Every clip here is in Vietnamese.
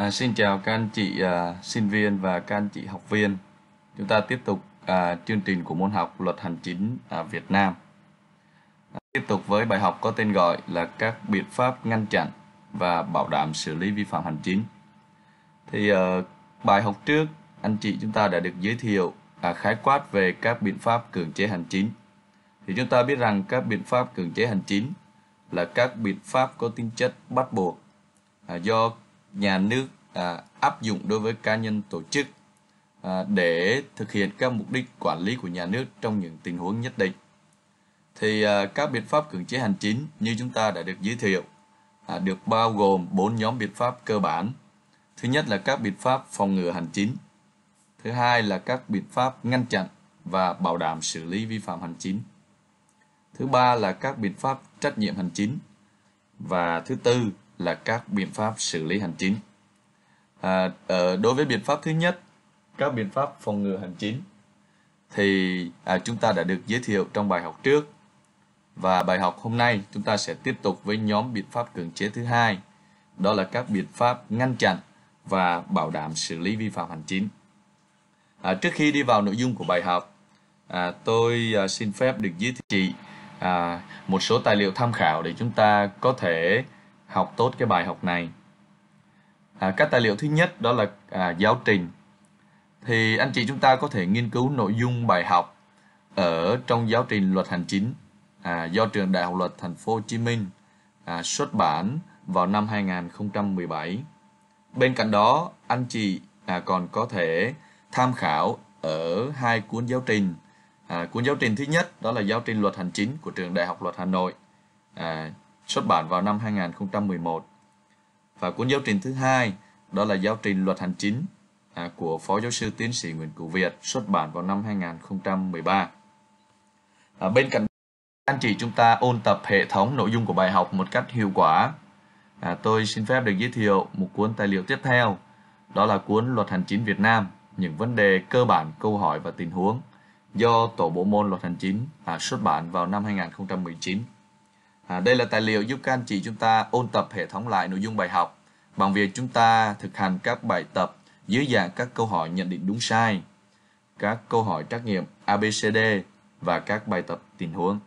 À, xin chào các anh chị à, sinh viên và các anh chị học viên. Chúng ta tiếp tục à, chương trình của môn học Luật Hành chính à, Việt Nam. À, tiếp tục với bài học có tên gọi là các biện pháp ngăn chặn và bảo đảm xử lý vi phạm hành chính. Thì à, bài học trước anh chị chúng ta đã được giới thiệu à, khái quát về các biện pháp cưỡng chế hành chính. Thì chúng ta biết rằng các biện pháp cưỡng chế hành chính là các biện pháp có tính chất bắt buộc à, do nhà nước à, áp dụng đối với cá nhân tổ chức à, để thực hiện các mục đích quản lý của nhà nước trong những tình huống nhất định. Thì à, các biện pháp cưỡng chế hành chính như chúng ta đã được giới thiệu à, được bao gồm 4 nhóm biện pháp cơ bản. Thứ nhất là các biện pháp phòng ngừa hành chính. Thứ hai là các biện pháp ngăn chặn và bảo đảm xử lý vi phạm hành chính. Thứ ba là các biện pháp trách nhiệm hành chính. Và thứ tư là các biện pháp xử lý hành chính. À, ở, ờ, đối với biện pháp thứ nhất, các biện pháp phòng ngừa hành chính thì à, chúng ta đã được giới thiệu trong bài học trước và bài học hôm nay chúng ta sẽ tiếp tục với nhóm biện pháp cưỡng chế thứ hai, đó là các biện pháp ngăn chặn và bảo đảm xử lý vi phạm hành chính. À, trước khi đi vào nội dung của bài học, à, tôi à, xin phép được giới thiệu chị à, một số tài liệu tham khảo để chúng ta có thể học tốt cái bài học này à, các tài liệu thứ nhất đó là à, giáo trình thì anh chị chúng ta có thể nghiên cứu nội dung bài học ở trong giáo trình luật hành chính à, do trường đại học luật thành phố Hồ Chí Minh à, xuất bản vào năm 2017 bên cạnh đó anh chị à, còn có thể tham khảo ở hai cuốn giáo trình à, cuốn giáo trình thứ nhất đó là giáo trình luật hành chính của trường đại học luật Hà Nội à, xuất bản vào năm 2011. Và cuốn giáo trình thứ hai đó là giáo trình luật hành chính à, của Phó Giáo sư Tiến sĩ Nguyễn Cửu Việt xuất bản vào năm 2013. À, bên cạnh anh chị chúng ta ôn tập hệ thống nội dung của bài học một cách hiệu quả. À, tôi xin phép được giới thiệu một cuốn tài liệu tiếp theo, đó là cuốn Luật Hành chính Việt Nam, những vấn đề cơ bản, câu hỏi và tình huống do Tổ bộ môn Luật Hành chính à, xuất bản vào năm 2019. À, đây là tài liệu giúp các anh chị chúng ta ôn tập hệ thống lại nội dung bài học bằng việc chúng ta thực hành các bài tập dưới dạng các câu hỏi nhận định đúng sai, các câu hỏi trắc nghiệm ABCD và các bài tập tình huống.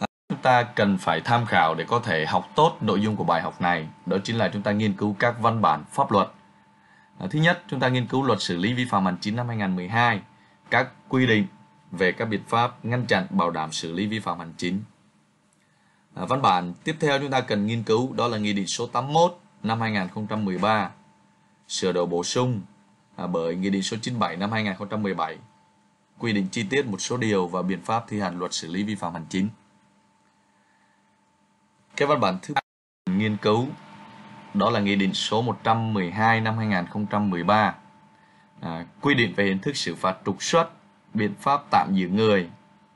À, chúng ta cần phải tham khảo để có thể học tốt nội dung của bài học này, đó chính là chúng ta nghiên cứu các văn bản pháp luật. À, thứ nhất, chúng ta nghiên cứu luật xử lý vi phạm hành chính năm 2012, các quy định về các biện pháp ngăn chặn bảo đảm xử lý vi phạm hành chính. À, văn bản tiếp theo chúng ta cần nghiên cứu đó là Nghị định số 81 năm 2013 sửa đổi bổ sung à, bởi Nghị định số 97 năm 2017 quy định chi tiết một số điều và biện pháp thi hành luật xử lý vi phạm hành chính. Cái văn bản thứ ba nghiên cứu đó là Nghị định số 112 năm 2013 à, quy định về hình thức xử phạt trục xuất biện pháp tạm giữ người,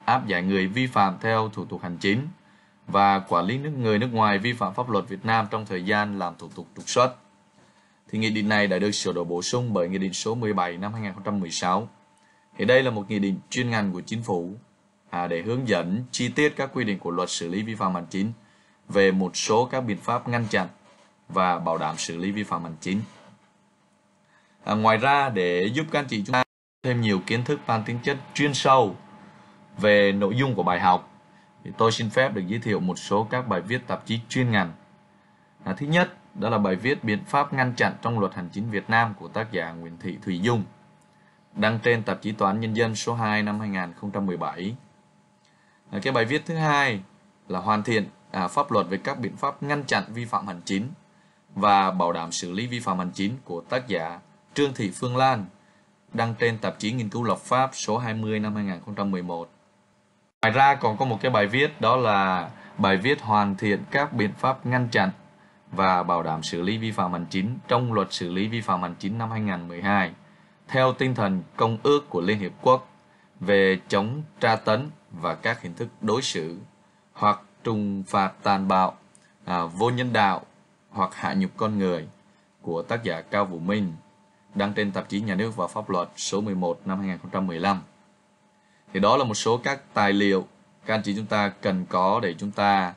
áp giải người vi phạm theo thủ tục hành chính và quản lý nước người nước ngoài vi phạm pháp luật Việt Nam trong thời gian làm thủ tục trục xuất. Thì nghị định này đã được sửa đổi bổ sung bởi Nghị định số 17 năm 2016. Hiện đây là một nghị định chuyên ngành của chính phủ à, để hướng dẫn chi tiết các quy định của luật xử lý vi phạm hành chính về một số các biện pháp ngăn chặn và bảo đảm xử lý vi phạm hành chính. À, ngoài ra để giúp các anh chị chúng ta thêm nhiều kiến thức mang tính chất chuyên sâu về nội dung của bài học thì tôi xin phép được giới thiệu một số các bài viết tạp chí chuyên ngành. À, thứ nhất, đó là bài viết biện pháp ngăn chặn trong luật hành chính Việt Nam của tác giả Nguyễn Thị Thùy Dung, đăng trên tạp chí Toán Nhân dân số 2 năm 2017. À, cái bài viết thứ hai là hoàn thiện à, pháp luật về các biện pháp ngăn chặn vi phạm hành chính và bảo đảm xử lý vi phạm hành chính của tác giả Trương Thị Phương Lan đăng trên tạp chí nghiên cứu lập pháp số 20 năm 2011. Ngoài ra còn có một cái bài viết đó là bài viết hoàn thiện các biện pháp ngăn chặn và bảo đảm xử lý vi phạm hành chính trong luật xử lý vi phạm hành chính năm 2012 theo tinh thần công ước của Liên Hiệp Quốc về chống tra tấn và các hình thức đối xử hoặc trừng phạt tàn bạo, à, vô nhân đạo hoặc hạ nhục con người của tác giả Cao Vũ Minh đăng trên tạp chí Nhà nước và Pháp luật số 11 năm 2015. Thì đó là một số các tài liệu các anh chị chúng ta cần có để chúng ta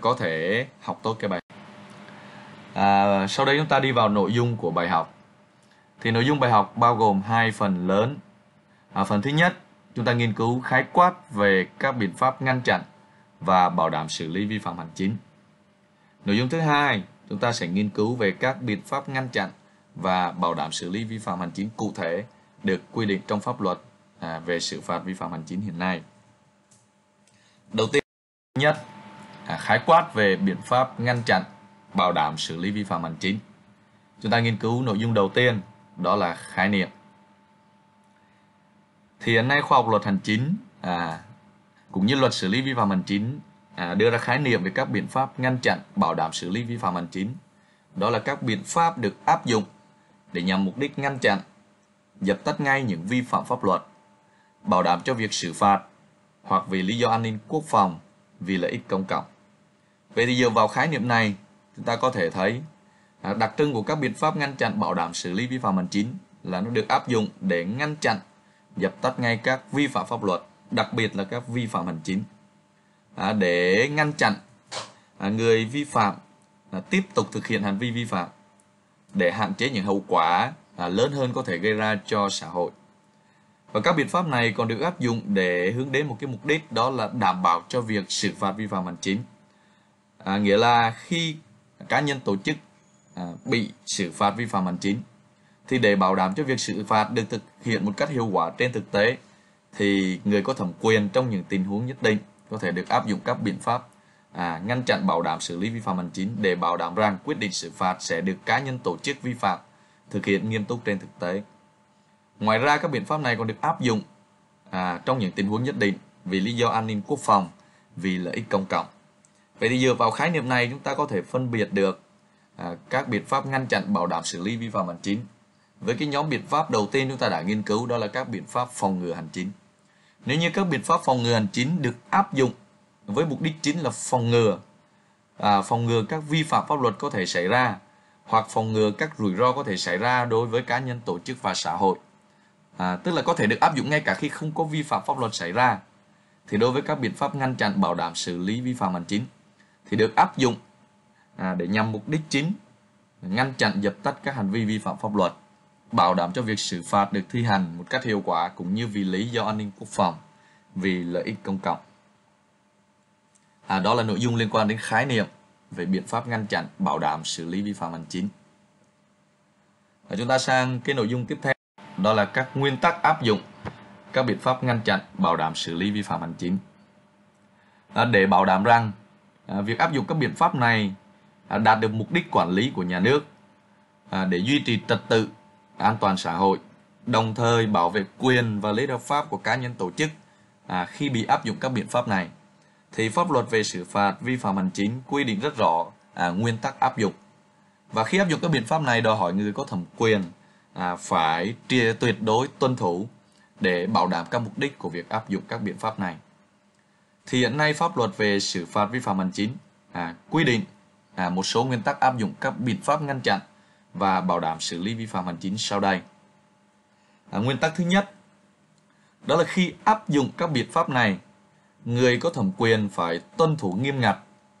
có thể học tốt cái bài. À, sau đây chúng ta đi vào nội dung của bài học. Thì nội dung bài học bao gồm hai phần lớn. À, phần thứ nhất, chúng ta nghiên cứu khái quát về các biện pháp ngăn chặn và bảo đảm xử lý vi phạm hành chính. Nội dung thứ hai, chúng ta sẽ nghiên cứu về các biện pháp ngăn chặn và bảo đảm xử lý vi phạm hành chính cụ thể được quy định trong pháp luật à, về xử phạt vi phạm hành chính hiện nay. Đầu tiên nhất à, khái quát về biện pháp ngăn chặn bảo đảm xử lý vi phạm hành chính. Chúng ta nghiên cứu nội dung đầu tiên đó là khái niệm. Thì hiện nay khoa học luật hành chính à, cũng như luật xử lý vi phạm hành chính à, đưa ra khái niệm về các biện pháp ngăn chặn bảo đảm xử lý vi phạm hành chính. Đó là các biện pháp được áp dụng để nhằm mục đích ngăn chặn, dập tắt ngay những vi phạm pháp luật, bảo đảm cho việc xử phạt hoặc vì lý do an ninh quốc phòng, vì lợi ích công cộng. Vậy thì dựa vào khái niệm này, chúng ta có thể thấy à, đặc trưng của các biện pháp ngăn chặn bảo đảm xử lý vi phạm hành chính là nó được áp dụng để ngăn chặn, dập tắt ngay các vi phạm pháp luật, đặc biệt là các vi phạm hành chính. À, để ngăn chặn à, người vi phạm tiếp tục thực hiện hành vi vi phạm để hạn chế những hậu quả à, lớn hơn có thể gây ra cho xã hội. Và các biện pháp này còn được áp dụng để hướng đến một cái mục đích đó là đảm bảo cho việc xử phạt vi phạm hành chính. À, nghĩa là khi cá nhân tổ chức à, bị xử phạt vi phạm hành chính thì để bảo đảm cho việc xử phạt được thực hiện một cách hiệu quả trên thực tế thì người có thẩm quyền trong những tình huống nhất định có thể được áp dụng các biện pháp à, ngăn chặn bảo đảm xử lý vi phạm hành chính để bảo đảm rằng quyết định xử phạt sẽ được cá nhân tổ chức vi phạm thực hiện nghiêm túc trên thực tế. Ngoài ra các biện pháp này còn được áp dụng à, trong những tình huống nhất định vì lý do an ninh quốc phòng, vì lợi ích công cộng. Vậy thì dựa vào khái niệm này chúng ta có thể phân biệt được à, các biện pháp ngăn chặn bảo đảm xử lý vi phạm hành chính. Với cái nhóm biện pháp đầu tiên chúng ta đã nghiên cứu đó là các biện pháp phòng ngừa hành chính. Nếu như các biện pháp phòng ngừa hành chính được áp dụng với mục đích chính là phòng ngừa à, phòng ngừa các vi phạm pháp luật có thể xảy ra hoặc phòng ngừa các rủi ro có thể xảy ra đối với cá nhân tổ chức và xã hội à, tức là có thể được áp dụng ngay cả khi không có vi phạm pháp luật xảy ra thì đối với các biện pháp ngăn chặn bảo đảm xử lý vi phạm hành chính thì được áp dụng à, để nhằm mục đích chính ngăn chặn dập tắt các hành vi vi phạm pháp luật bảo đảm cho việc xử phạt được thi hành một cách hiệu quả cũng như vì lý do an ninh quốc phòng vì lợi ích công cộng à, đó là nội dung liên quan đến khái niệm về biện pháp ngăn chặn bảo đảm xử lý vi phạm hành chính và chúng ta sang cái nội dung tiếp theo đó là các nguyên tắc áp dụng các biện pháp ngăn chặn bảo đảm xử lý vi phạm hành chính à, để bảo đảm rằng à, việc áp dụng các biện pháp này à, đạt được mục đích quản lý của nhà nước à, để duy trì trật tự an toàn xã hội đồng thời bảo vệ quyền và lợi ích hợp pháp của cá nhân tổ chức à, khi bị áp dụng các biện pháp này thì pháp luật về xử phạt vi phạm hành chính quy định rất rõ à, nguyên tắc áp dụng và khi áp dụng các biện pháp này đòi hỏi người có thẩm quyền à, phải tia tuyệt đối tuân thủ để bảo đảm các mục đích của việc áp dụng các biện pháp này thì hiện nay pháp luật về xử phạt vi phạm hành chính à, quy định à, một số nguyên tắc áp dụng các biện pháp ngăn chặn và bảo đảm xử lý vi phạm hành chính sau đây à, nguyên tắc thứ nhất đó là khi áp dụng các biện pháp này người có thẩm quyền phải tuân thủ nghiêm ngặt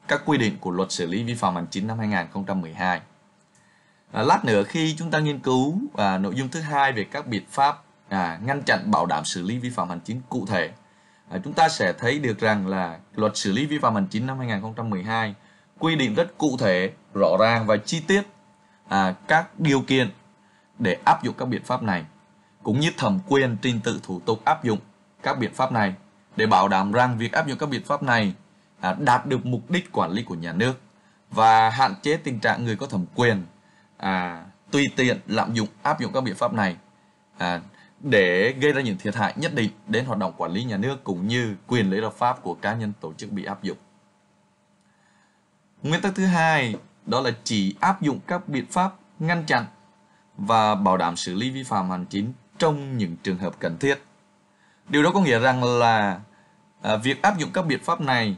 các quy định của luật xử lý vi phạm hành chính năm 2012. À, lát nữa khi chúng ta nghiên cứu à, nội dung thứ hai về các biện pháp à, ngăn chặn bảo đảm xử lý vi phạm hành chính cụ thể, à, chúng ta sẽ thấy được rằng là luật xử lý vi phạm hành chính năm 2012 quy định rất cụ thể, rõ ràng và chi tiết à, các điều kiện để áp dụng các biện pháp này, cũng như thẩm quyền trình tự thủ tục áp dụng các biện pháp này để bảo đảm rằng việc áp dụng các biện pháp này à, đạt được mục đích quản lý của nhà nước và hạn chế tình trạng người có thẩm quyền à, tùy tiện lạm dụng áp dụng các biện pháp này à, để gây ra những thiệt hại nhất định đến hoạt động quản lý nhà nước cũng như quyền lợi hợp pháp của cá nhân tổ chức bị áp dụng. Nguyên tắc thứ hai đó là chỉ áp dụng các biện pháp ngăn chặn và bảo đảm xử lý vi phạm hành chính trong những trường hợp cần thiết. Điều đó có nghĩa rằng là à, việc áp dụng các biện pháp này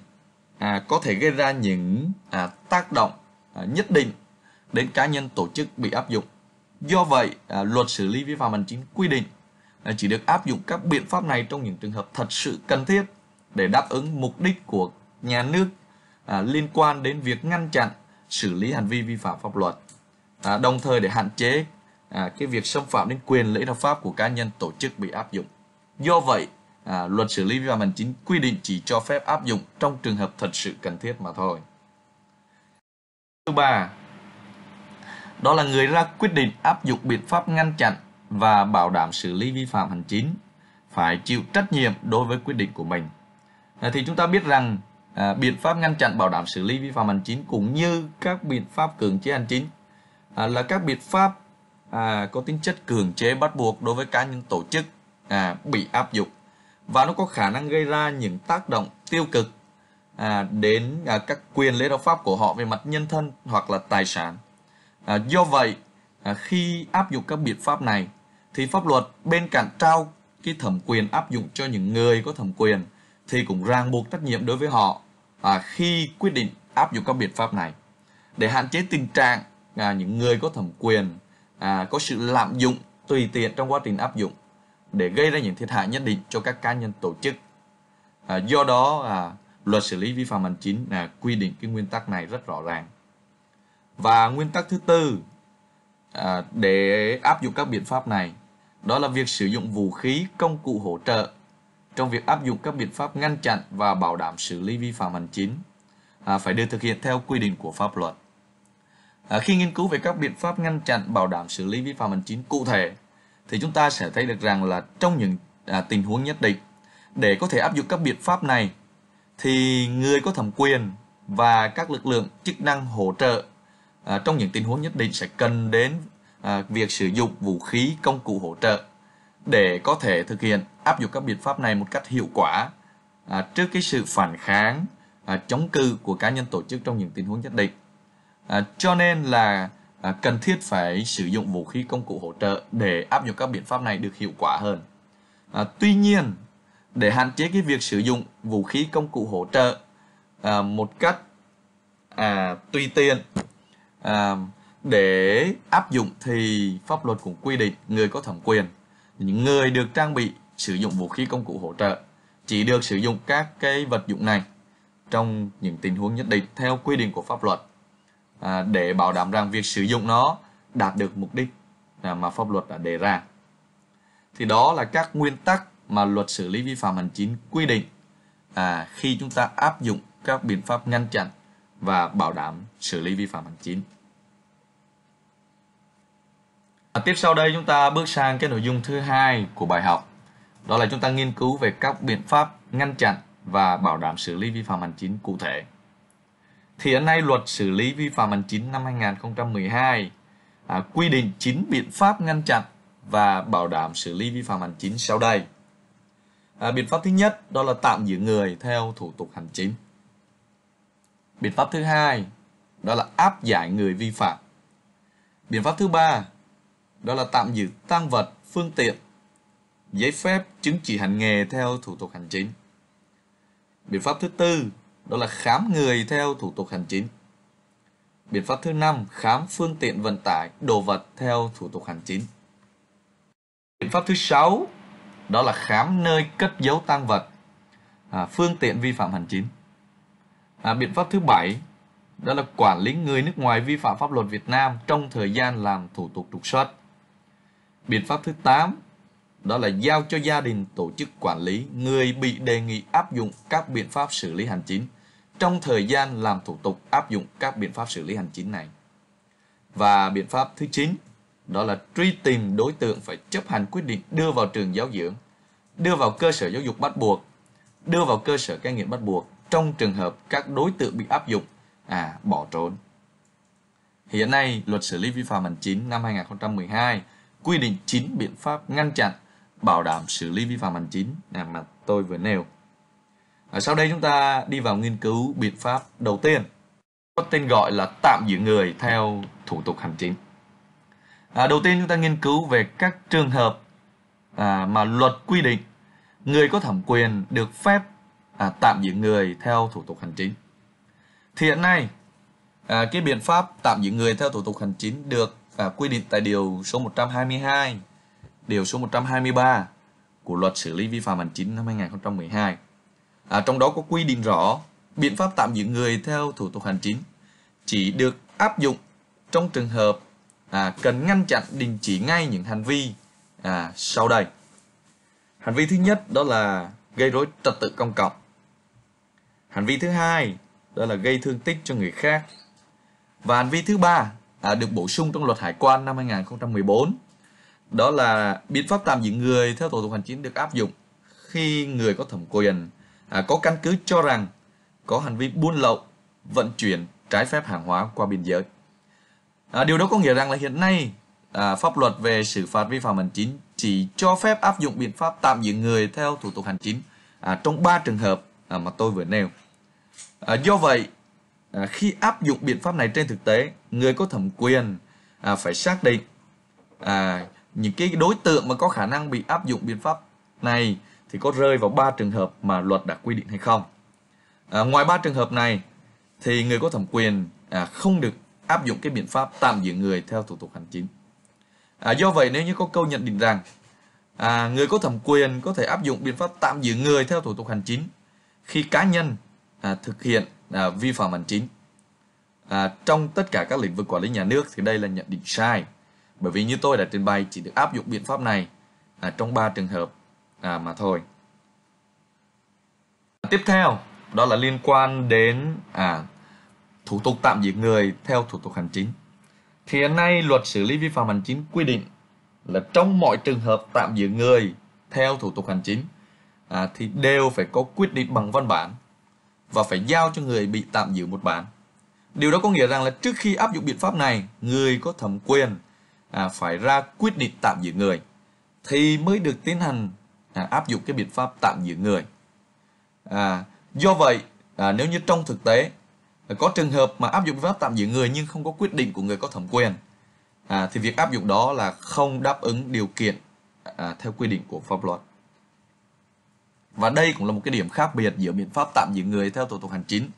à, có thể gây ra những à, tác động à, nhất định đến cá nhân tổ chức bị áp dụng do vậy à, luật xử lý vi phạm hành chính quy định à, chỉ được áp dụng các biện pháp này trong những trường hợp thật sự cần thiết để đáp ứng mục đích của nhà nước à, liên quan đến việc ngăn chặn xử lý hành vi vi phạm pháp luật à, đồng thời để hạn chế à, cái việc xâm phạm đến quyền lợi hợp pháp của cá nhân tổ chức bị áp dụng do vậy à, luật xử lý vi phạm hành chính quy định chỉ cho phép áp dụng trong trường hợp thật sự cần thiết mà thôi thứ ba đó là người ra quyết định áp dụng biện pháp ngăn chặn và bảo đảm xử lý vi phạm hành chính phải chịu trách nhiệm đối với quyết định của mình à, thì chúng ta biết rằng à, biện pháp ngăn chặn bảo đảm xử lý vi phạm hành chính cũng như các biện pháp cưỡng chế hành chính à, là các biện pháp à, có tính chất cưỡng chế bắt buộc đối với cá nhân tổ chức à, bị áp dụng và nó có khả năng gây ra những tác động tiêu cực à, đến à, các quyền lễ đạo pháp của họ về mặt nhân thân hoặc là tài sản. À, do vậy, à, khi áp dụng các biện pháp này thì pháp luật bên cạnh trao cái thẩm quyền áp dụng cho những người có thẩm quyền thì cũng ràng buộc trách nhiệm đối với họ à, khi quyết định áp dụng các biện pháp này để hạn chế tình trạng à, những người có thẩm quyền à, có sự lạm dụng tùy tiện trong quá trình áp dụng để gây ra những thiệt hại nhất định cho các cá nhân tổ chức. À, do đó, à, luật xử lý vi phạm hành chính à, quy định cái nguyên tắc này rất rõ ràng. Và nguyên tắc thứ tư à, để áp dụng các biện pháp này, đó là việc sử dụng vũ khí, công cụ hỗ trợ trong việc áp dụng các biện pháp ngăn chặn và bảo đảm xử lý vi phạm hành chính à, phải được thực hiện theo quy định của pháp luật. À, khi nghiên cứu về các biện pháp ngăn chặn bảo đảm xử lý vi phạm hành chính cụ thể thì chúng ta sẽ thấy được rằng là trong những à, tình huống nhất định để có thể áp dụng các biện pháp này thì người có thẩm quyền và các lực lượng chức năng hỗ trợ à, trong những tình huống nhất định sẽ cần đến à, việc sử dụng vũ khí công cụ hỗ trợ để có thể thực hiện áp dụng các biện pháp này một cách hiệu quả à, trước cái sự phản kháng à, chống cự của cá nhân tổ chức trong những tình huống nhất định à, cho nên là À, cần thiết phải sử dụng vũ khí công cụ hỗ trợ để áp dụng các biện pháp này được hiệu quả hơn. À, tuy nhiên, để hạn chế cái việc sử dụng vũ khí công cụ hỗ trợ à, một cách à, tùy tiện à, để áp dụng thì pháp luật cũng quy định người có thẩm quyền những người được trang bị sử dụng vũ khí công cụ hỗ trợ chỉ được sử dụng các cái vật dụng này trong những tình huống nhất định theo quy định của pháp luật À, để bảo đảm rằng việc sử dụng nó đạt được mục đích à, mà pháp luật đã đề ra. Thì đó là các nguyên tắc mà luật xử lý vi phạm hành chính quy định à, khi chúng ta áp dụng các biện pháp ngăn chặn và bảo đảm xử lý vi phạm hành chính. À, tiếp sau đây chúng ta bước sang cái nội dung thứ hai của bài học. Đó là chúng ta nghiên cứu về các biện pháp ngăn chặn và bảo đảm xử lý vi phạm hành chính cụ thể thì hiện nay luật xử lý vi phạm hành chính năm 2012 à, quy định 9 biện pháp ngăn chặn và bảo đảm xử lý vi phạm hành chính sau đây. À, biện pháp thứ nhất đó là tạm giữ người theo thủ tục hành chính. Biện pháp thứ hai đó là áp giải người vi phạm. Biện pháp thứ ba đó là tạm giữ tăng vật, phương tiện, giấy phép, chứng chỉ hành nghề theo thủ tục hành chính. Biện pháp thứ tư đó là khám người theo thủ tục hành chính. Biện pháp thứ năm khám phương tiện vận tải, đồ vật theo thủ tục hành chính. Biện pháp thứ sáu đó là khám nơi cất giấu tăng vật, à, phương tiện vi phạm hành chính. À, biện pháp thứ bảy đó là quản lý người nước ngoài vi phạm pháp luật Việt Nam trong thời gian làm thủ tục trục xuất. Biện pháp thứ 8 đó là giao cho gia đình tổ chức quản lý người bị đề nghị áp dụng các biện pháp xử lý hành chính trong thời gian làm thủ tục áp dụng các biện pháp xử lý hành chính này. Và biện pháp thứ 9 đó là truy tìm đối tượng phải chấp hành quyết định đưa vào trường giáo dưỡng, đưa vào cơ sở giáo dục bắt buộc, đưa vào cơ sở cai nghiện bắt buộc trong trường hợp các đối tượng bị áp dụng à bỏ trốn. Hiện nay, luật xử lý vi phạm hành chính năm 2012 quy định 9 biện pháp ngăn chặn, bảo đảm xử lý vi phạm hành chính mà tôi vừa nêu sau đây chúng ta đi vào nghiên cứu biện pháp đầu tiên có tên gọi là tạm giữ người theo thủ tục hành chính. À, đầu tiên chúng ta nghiên cứu về các trường hợp à, mà luật quy định người có thẩm quyền được phép à, tạm giữ người theo thủ tục hành chính. Thì hiện nay à, cái biện pháp tạm giữ người theo thủ tục hành chính được à, quy định tại điều số 122, điều số 123 của luật xử lý vi phạm hành chính năm 2012 à, trong đó có quy định rõ biện pháp tạm giữ người theo thủ tục hành chính chỉ được áp dụng trong trường hợp à, cần ngăn chặn đình chỉ ngay những hành vi à, sau đây hành vi thứ nhất đó là gây rối trật tự công cộng hành vi thứ hai đó là gây thương tích cho người khác và hành vi thứ ba à, được bổ sung trong luật hải quan năm 2014 đó là biện pháp tạm giữ người theo thủ tục hành chính được áp dụng khi người có thẩm quyền à, có căn cứ cho rằng có hành vi buôn lậu, vận chuyển trái phép hàng hóa qua biên giới. À, điều đó có nghĩa rằng là hiện nay à, pháp luật về xử phạt vi phạm hành chính chỉ cho phép áp dụng biện pháp tạm giữ người theo thủ tục hành chính à, trong 3 trường hợp à, mà tôi vừa nêu. À, do vậy, à, khi áp dụng biện pháp này trên thực tế, người có thẩm quyền à, phải xác định à, những cái đối tượng mà có khả năng bị áp dụng biện pháp này thì có rơi vào ba trường hợp mà luật đã quy định hay không à, ngoài ba trường hợp này thì người có thẩm quyền à, không được áp dụng cái biện pháp tạm giữ người theo thủ tục hành chính à, do vậy nếu như có câu nhận định rằng à, người có thẩm quyền có thể áp dụng biện pháp tạm giữ người theo thủ tục hành chính khi cá nhân à, thực hiện à, vi phạm hành chính à, trong tất cả các lĩnh vực quản lý nhà nước thì đây là nhận định sai bởi vì như tôi đã trình bày chỉ được áp dụng biện pháp này à, trong 3 trường hợp à, mà thôi tiếp theo đó là liên quan đến à, thủ tục tạm giữ người theo thủ tục hành chính thì hiện nay luật xử lý vi phạm hành chính quy định là trong mọi trường hợp tạm giữ người theo thủ tục hành chính à, thì đều phải có quyết định bằng văn bản và phải giao cho người bị tạm giữ một bản điều đó có nghĩa rằng là trước khi áp dụng biện pháp này người có thẩm quyền à, phải ra quyết định tạm giữ người thì mới được tiến hành à, áp dụng cái biện pháp tạm giữ người à, do vậy à, nếu như trong thực tế à, có trường hợp mà áp dụng biện pháp tạm giữ người nhưng không có quyết định của người có thẩm quyền à, thì việc áp dụng đó là không đáp ứng điều kiện à, theo quy định của pháp luật và đây cũng là một cái điểm khác biệt giữa biện pháp tạm giữ người theo thủ tục hành chính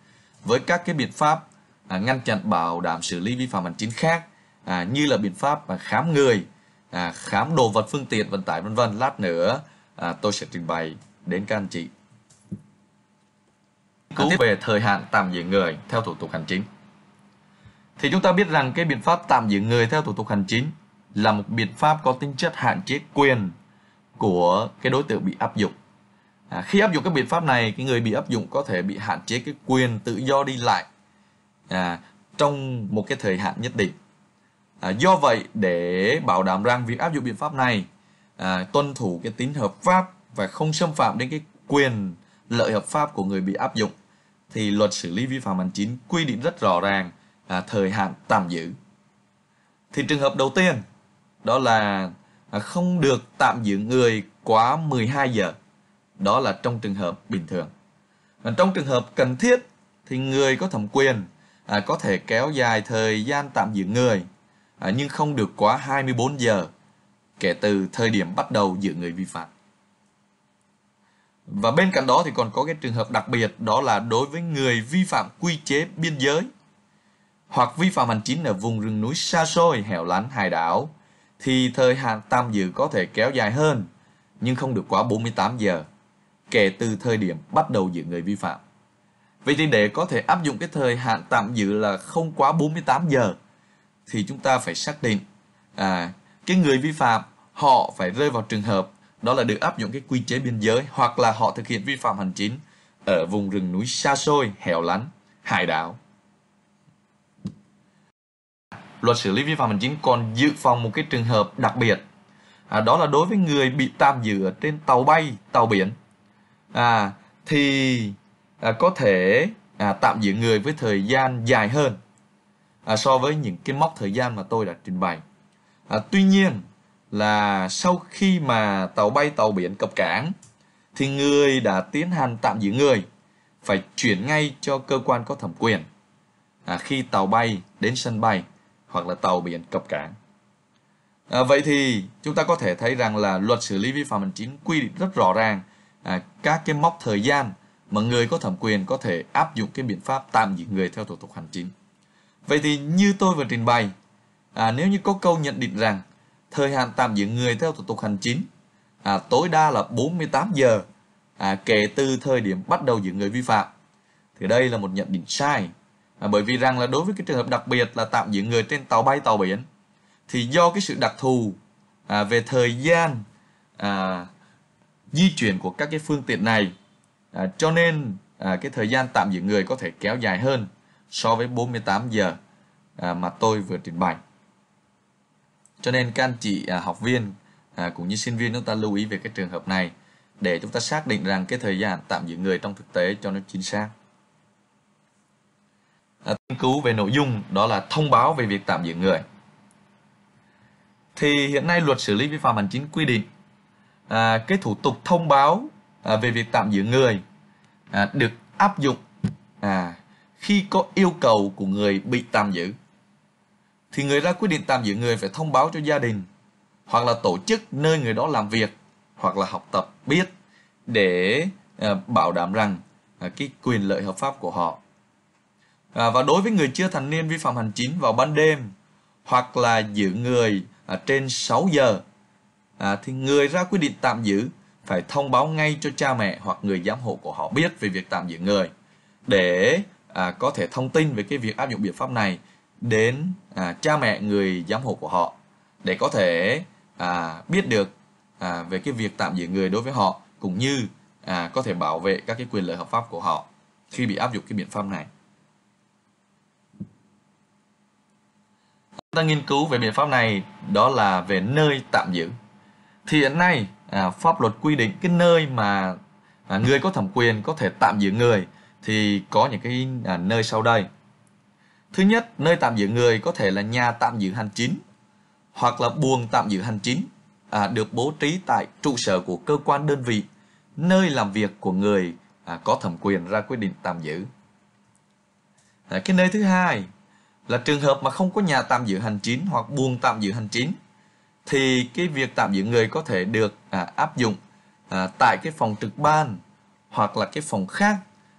với các cái biện pháp à, ngăn chặn bảo đảm xử lý vi phạm hành chính khác à, như là biện pháp mà khám người à, khám đồ vật phương tiện vận tải vân vân lát nữa à, tôi sẽ trình bày đến các anh chị. Cứu về thời hạn tạm giữ người theo thủ tục hành chính. Thì chúng ta biết rằng cái biện pháp tạm giữ người theo thủ tục hành chính là một biện pháp có tính chất hạn chế quyền của cái đối tượng bị áp dụng. À, khi áp dụng các biện pháp này, cái người bị áp dụng có thể bị hạn chế cái quyền tự do đi lại à, trong một cái thời hạn nhất định. À, do vậy, để bảo đảm rằng việc áp dụng biện pháp này à, tuân thủ cái tính hợp pháp và không xâm phạm đến cái quyền lợi hợp pháp của người bị áp dụng thì luật xử lý vi phạm hành chính quy định rất rõ ràng à, thời hạn tạm giữ thì trường hợp đầu tiên đó là à, không được tạm giữ người quá 12 giờ đó là trong trường hợp bình thường còn trong trường hợp cần thiết thì người có thẩm quyền à, có thể kéo dài thời gian tạm giữ người à, nhưng không được quá 24 giờ kể từ thời điểm bắt đầu giữ người vi phạm. Và bên cạnh đó thì còn có cái trường hợp đặc biệt đó là đối với người vi phạm quy chế biên giới hoặc vi phạm hành chính ở vùng rừng núi xa xôi, hẻo lánh, hải đảo thì thời hạn tạm giữ có thể kéo dài hơn nhưng không được quá 48 giờ kể từ thời điểm bắt đầu giữ người vi phạm. Vậy thì để có thể áp dụng cái thời hạn tạm giữ là không quá 48 giờ thì chúng ta phải xác định à, cái người vi phạm họ phải rơi vào trường hợp đó là được áp dụng cái quy chế biên giới hoặc là họ thực hiện vi phạm hành chính ở vùng rừng núi xa xôi, hẻo lánh, hải đảo. Luật xử lý vi phạm hành chính còn dự phòng một cái trường hợp đặc biệt. À, đó là đối với người bị tạm giữ ở trên tàu bay, tàu biển. À, thì à, có thể à, tạm giữ người với thời gian dài hơn à, so với những cái mốc thời gian mà tôi đã trình bày. À, tuy nhiên là sau khi mà tàu bay tàu biển cập cảng thì người đã tiến hành tạm giữ người phải chuyển ngay cho cơ quan có thẩm quyền à, khi tàu bay đến sân bay hoặc là tàu biển cập cảng à, vậy thì chúng ta có thể thấy rằng là luật xử lý vi phạm hành chính quy định rất rõ ràng à, các cái mốc thời gian mà người có thẩm quyền có thể áp dụng cái biện pháp tạm giữ người theo thủ tục hành chính vậy thì như tôi vừa trình bày à, nếu như có câu nhận định rằng thời hạn tạm giữ người theo thủ tục hành chính à, tối đa là 48 giờ à, kể từ thời điểm bắt đầu giữ người vi phạm thì đây là một nhận định sai à, bởi vì rằng là đối với cái trường hợp đặc biệt là tạm giữ người trên tàu bay tàu biển thì do cái sự đặc thù à, về thời gian à, di chuyển của các cái phương tiện này à, cho nên à, cái thời gian tạm giữ người có thể kéo dài hơn so với 48 giờ à, mà tôi vừa trình bày cho nên các anh chị à, học viên à, cũng như sinh viên chúng ta lưu ý về cái trường hợp này để chúng ta xác định rằng cái thời gian tạm giữ người trong thực tế cho nó chính xác à, nghiên cứu về nội dung đó là thông báo về việc tạm giữ người thì hiện nay luật xử lý vi phạm hành chính quy định à, cái thủ tục thông báo à, về việc tạm giữ người à, được áp dụng à, khi có yêu cầu của người bị tạm giữ thì người ra quyết định tạm giữ người phải thông báo cho gia đình hoặc là tổ chức nơi người đó làm việc hoặc là học tập biết để ờ, bảo đảm rằng ờ, cái quyền lợi hợp pháp của họ à, và đối với người chưa thành niên vi phạm hành chính vào ban đêm hoặc là giữ người à, trên 6 giờ à, thì người ra quyết định tạm giữ phải thông báo ngay cho cha mẹ hoặc người giám hộ của họ biết về việc tạm giữ người để có thể thông tin về cái việc áp dụng biện pháp này đến à, cha mẹ người giám hộ của họ để có thể à, biết được à, về cái việc tạm giữ người đối với họ cũng như à, có thể bảo vệ các cái quyền lợi hợp pháp của họ khi bị áp dụng cái biện pháp này. Ta nghiên cứu về biện pháp này đó là về nơi tạm giữ. Thì hiện nay à, pháp luật quy định cái nơi mà à, người có thẩm quyền có thể tạm giữ người thì có những cái à, nơi sau đây. Thứ nhất, nơi tạm giữ người có thể là nhà tạm giữ hành chính hoặc là buồng tạm giữ hành chính à, được bố trí tại trụ sở của cơ quan đơn vị, nơi làm việc của người à, có thẩm quyền ra quyết định tạm giữ. À, cái nơi thứ hai là trường hợp mà không có nhà tạm giữ hành chính hoặc buồng tạm giữ hành chính thì cái việc tạm giữ người có thể được à, áp dụng à, tại cái phòng trực ban hoặc là cái phòng khác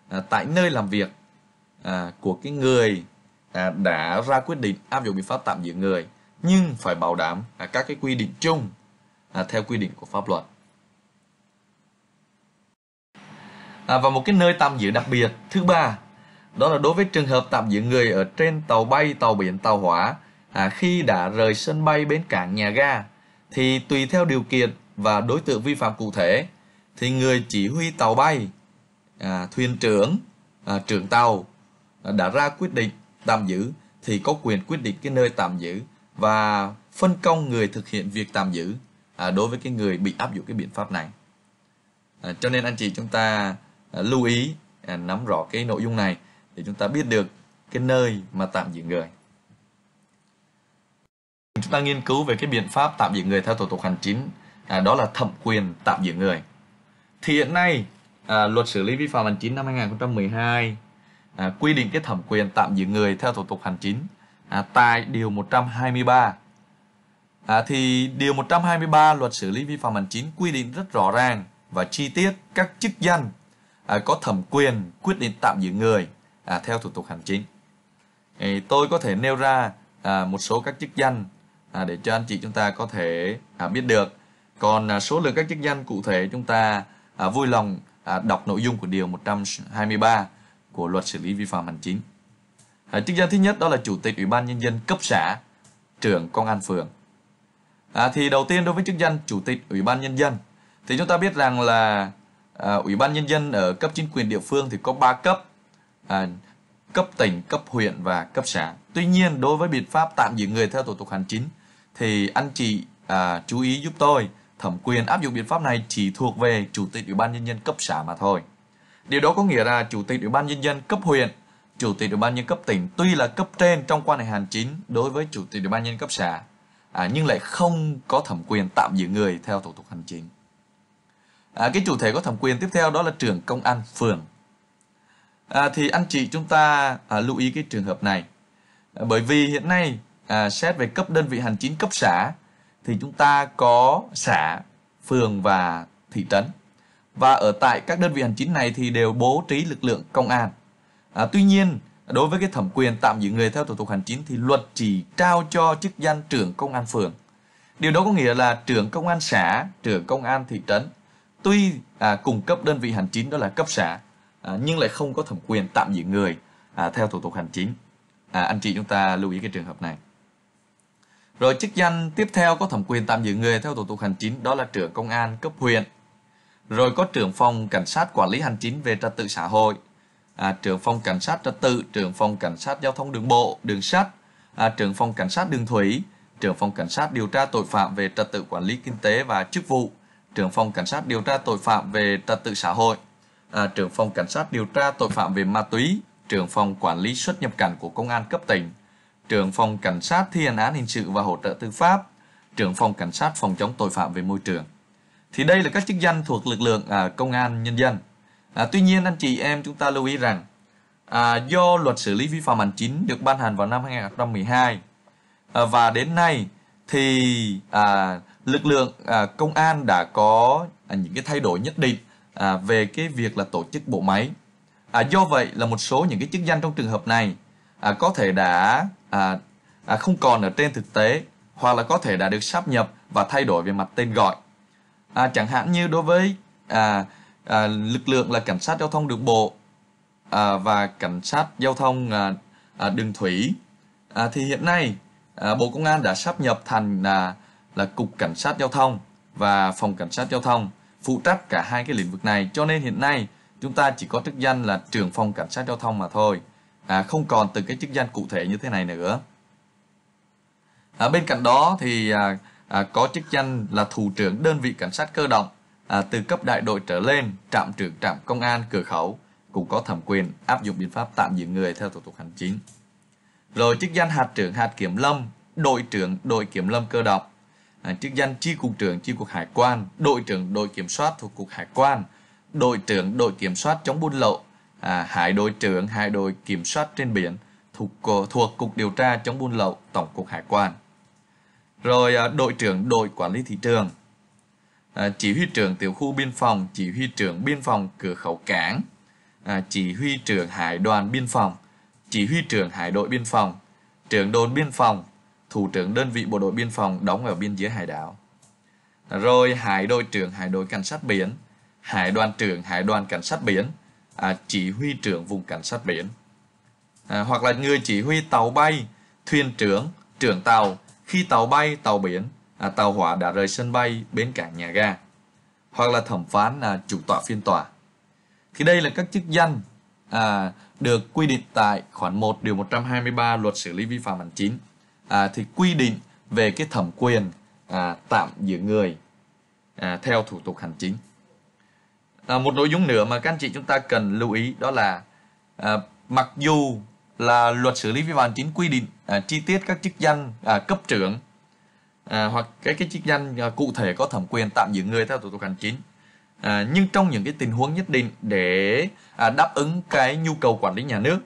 à, tại nơi làm việc à, của cái người à, đã ra quyết định áp dụng biện pháp tạm giữ người nhưng phải bảo đảm à, các cái quy định chung à, theo quy định của pháp luật à, và một cái nơi tạm giữ đặc biệt thứ ba đó là đối với trường hợp tạm giữ người ở trên tàu bay tàu biển tàu hỏa à, khi đã rời sân bay bến cảng nhà ga thì tùy theo điều kiện và đối tượng vi phạm cụ thể thì người chỉ huy tàu bay à, thuyền trưởng à, trưởng tàu à, đã ra quyết định tạm giữ thì có quyền quyết định cái nơi tạm giữ và phân công người thực hiện việc tạm giữ à, đối với cái người bị áp dụng cái biện pháp này à, cho nên anh chị chúng ta à, lưu ý à, nắm rõ cái nội dung này để chúng ta biết được cái nơi mà tạm giữ người chúng ta nghiên cứu về cái biện pháp tạm giữ người theo thủ tục hành chính à, đó là thẩm quyền tạm giữ người thì hiện nay à, luật xử lý vi phạm hành chính năm 2012 à, quy định cái thẩm quyền tạm giữ người theo thủ tục hành chính à, tại điều 123 à, thì điều 123 luật xử lý vi phạm hành chính quy định rất rõ ràng và chi tiết các chức danh à, có thẩm quyền quyết định tạm giữ người à, theo thủ tục hành chính thì tôi có thể nêu ra à, một số các chức danh à, để cho anh chị chúng ta có thể à, biết được còn à, số lượng các chức danh cụ thể chúng ta à, vui lòng à, đọc nội dung của điều 123 của luật xử lý vi phạm hành chính. À, chức danh thứ nhất đó là Chủ tịch Ủy ban Nhân dân cấp xã, trưởng công an phường. À, thì đầu tiên đối với chức danh Chủ tịch Ủy ban Nhân dân thì chúng ta biết rằng là à, Ủy ban Nhân dân ở cấp chính quyền địa phương thì có 3 cấp, à, cấp tỉnh, cấp huyện và cấp xã. Tuy nhiên đối với biện pháp tạm giữ người theo thủ tục hành chính thì anh chị à, chú ý giúp tôi thẩm quyền áp dụng biện pháp này chỉ thuộc về Chủ tịch Ủy ban Nhân dân cấp xã mà thôi. Điều đó có nghĩa là Chủ tịch Ủy ban Nhân dân cấp huyện, Chủ tịch Ủy ban Nhân cấp tỉnh tuy là cấp trên trong quan hệ hành chính đối với Chủ tịch Ủy ban Nhân cấp xã, à, nhưng lại không có thẩm quyền tạm giữ người theo thủ tục hành chính. À, cái chủ thể có thẩm quyền tiếp theo đó là trưởng công an phường. À, thì anh chị chúng ta à, lưu ý cái trường hợp này. À, bởi vì hiện nay à, xét về cấp đơn vị hành chính cấp xã thì chúng ta có xã, phường và thị trấn và ở tại các đơn vị hành chính này thì đều bố trí lực lượng công an. À, tuy nhiên, đối với cái thẩm quyền tạm giữ người theo thủ tục hành chính thì luật chỉ trao cho chức danh trưởng công an phường. Điều đó có nghĩa là trưởng công an xã, trưởng công an thị trấn tuy à, cùng cấp đơn vị hành chính đó là cấp xã à, nhưng lại không có thẩm quyền tạm giữ người à, theo thủ tục hành chính. À, anh chị chúng ta lưu ý cái trường hợp này. Rồi chức danh tiếp theo có thẩm quyền tạm giữ người theo thủ tục hành chính đó là trưởng công an cấp huyện rồi có trưởng phòng cảnh sát quản lý hành chính về trật tự xã hội à, trưởng phòng cảnh sát trật tự trưởng phòng cảnh sát giao thông đường bộ đường sắt à, trưởng phòng cảnh sát đường thủy trưởng phòng cảnh sát điều tra tội phạm về trật tự quản lý kinh tế và chức vụ trưởng phòng cảnh sát điều tra tội phạm về trật tự xã hội à, trưởng phòng cảnh sát điều tra tội phạm về ma túy trưởng phòng quản lý xuất nhập cảnh của công an cấp tỉnh trưởng phòng cảnh sát thi hành án hình sự và hỗ trợ tư pháp trưởng phòng cảnh sát phòng chống tội phạm về môi trường thì đây là các chức danh thuộc lực lượng à, công an nhân dân à, tuy nhiên anh chị em chúng ta lưu ý rằng à, do luật xử lý vi phạm hành chính được ban hành vào năm 2012 à, và đến nay thì à, lực lượng à, công an đã có à, những cái thay đổi nhất định à, về cái việc là tổ chức bộ máy à, do vậy là một số những cái chức danh trong trường hợp này à, có thể đã à, à, không còn ở trên thực tế hoặc là có thể đã được sắp nhập và thay đổi về mặt tên gọi à, chẳng hạn như đối với à, à, lực lượng là cảnh sát giao thông đường bộ à, và cảnh sát giao thông à, à, đường thủy à, thì hiện nay à, bộ công an đã sắp nhập thành là là cục cảnh sát giao thông và phòng cảnh sát giao thông phụ trách cả hai cái lĩnh vực này cho nên hiện nay chúng ta chỉ có chức danh là trưởng phòng cảnh sát giao thông mà thôi à, không còn từ cái chức danh cụ thể như thế này nữa à, bên cạnh đó thì à, à, có chức danh là thủ trưởng đơn vị cảnh sát cơ động à, từ cấp đại đội trở lên, trạm trưởng trạm công an cửa khẩu cũng có thẩm quyền áp dụng biện pháp tạm giữ người theo thủ tục hành chính. Rồi chức danh hạt trưởng hạt kiểm lâm, đội trưởng đội kiểm lâm cơ động, à, chức danh chi cục trưởng chi cục hải quan, đội trưởng đội kiểm soát thuộc cục hải quan, đội trưởng đội kiểm soát chống buôn lậu, à, hải đội trưởng hải đội kiểm soát trên biển thuộc thuộc cục điều tra chống buôn lậu tổng cục hải quan rồi à, đội trưởng đội quản lý thị trường à, chỉ huy trưởng tiểu khu biên phòng chỉ huy trưởng biên phòng cửa khẩu cảng à, chỉ huy trưởng hải đoàn biên phòng chỉ huy trưởng hải đội biên phòng trưởng đồn biên phòng thủ trưởng đơn vị bộ đội biên phòng đóng ở biên giới hải đảo rồi hải đội trưởng hải đội cảnh sát biển hải đoàn trưởng hải đoàn cảnh sát biển chỉ huy trưởng vùng cảnh sát biển à, hoặc là người chỉ huy tàu bay thuyền trưởng trưởng tàu khi tàu bay, tàu biển, à, tàu hỏa đã rời sân bay, bến cảng nhà ga hoặc là thẩm phán à, chủ tọa phiên tòa. Thì đây là các chức danh à, được quy định tại khoản 1 điều 123 luật xử lý vi phạm hành chính. À, thì quy định về cái thẩm quyền à, tạm giữ người à, theo thủ tục hành chính. À, một nội dung nữa mà các anh chị chúng ta cần lưu ý đó là à, mặc dù là luật xử lý vi phạm hành chính quy định à, chi tiết các chức danh à, cấp trưởng à, hoặc cái cái chức danh à, cụ thể có thẩm quyền tạm giữ người theo thủ tục hành chính à, nhưng trong những cái tình huống nhất định để à, đáp ứng cái nhu cầu quản lý nhà nước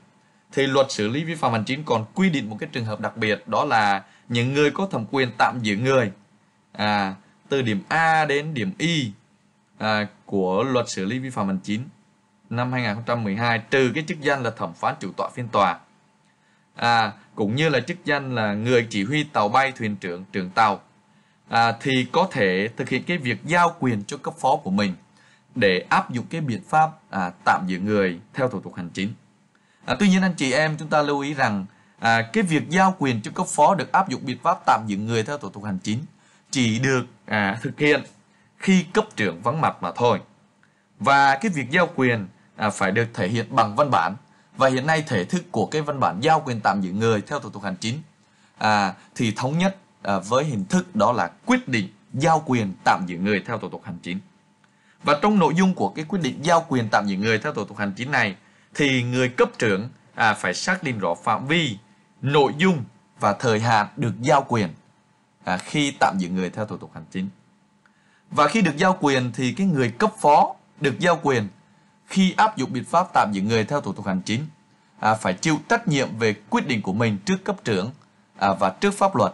thì luật xử lý vi phạm hành chính còn quy định một cái trường hợp đặc biệt đó là những người có thẩm quyền tạm giữ người à, từ điểm A đến điểm Y à, của luật xử lý vi phạm hành chính năm 2012 trừ cái chức danh là thẩm phán chủ tọa phiên tòa à, cũng như là chức danh là người chỉ huy tàu bay thuyền trưởng trưởng tàu à, thì có thể thực hiện cái việc giao quyền cho cấp phó của mình để áp dụng cái biện pháp à, tạm giữ người theo thủ tục hành chính à, tuy nhiên anh chị em chúng ta lưu ý rằng à, cái việc giao quyền cho cấp phó được áp dụng biện pháp tạm giữ người theo thủ tục hành chính chỉ được à, thực hiện khi cấp trưởng vắng mặt mà thôi và cái việc giao quyền à, phải được thể hiện bằng văn bản và hiện nay thể thức của cái văn bản giao quyền tạm giữ người theo thủ tục hành chính à, thì thống nhất à, với hình thức đó là quyết định giao quyền tạm giữ người theo thủ tục hành chính và trong nội dung của cái quyết định giao quyền tạm giữ người theo thủ tục hành chính này thì người cấp trưởng à, phải xác định rõ phạm vi nội dung và thời hạn được giao quyền à, khi tạm giữ người theo thủ tục hành chính và khi được giao quyền thì cái người cấp phó được giao quyền khi áp dụng biện pháp tạm giữ người theo thủ tục hành chính à, phải chịu trách nhiệm về quyết định của mình trước cấp trưởng à, và trước pháp luật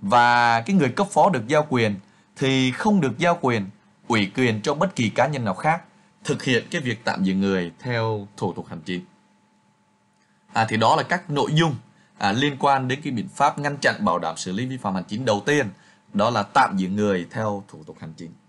và cái người cấp phó được giao quyền thì không được giao quyền ủy quyền cho bất kỳ cá nhân nào khác thực hiện cái việc tạm giữ người theo thủ tục hành chính à, thì đó là các nội dung à, liên quan đến cái biện pháp ngăn chặn bảo đảm xử lý vi phạm hành chính đầu tiên đó là tạm giữ người theo thủ tục hành chính